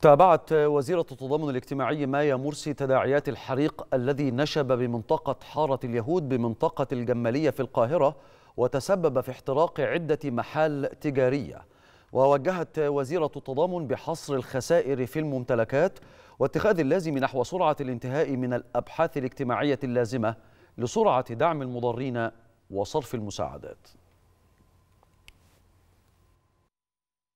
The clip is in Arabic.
تابعت وزيرة التضامن الاجتماعي مايا مرسي تداعيات الحريق الذي نشب بمنطقة حارة اليهود بمنطقة الجمالية في القاهرة وتسبب في احتراق عدة محال تجارية ووجهت وزيرة التضامن بحصر الخسائر في الممتلكات واتخاذ اللازم نحو سرعة الانتهاء من الأبحاث الاجتماعية اللازمة لسرعة دعم المضرين وصرف المساعدات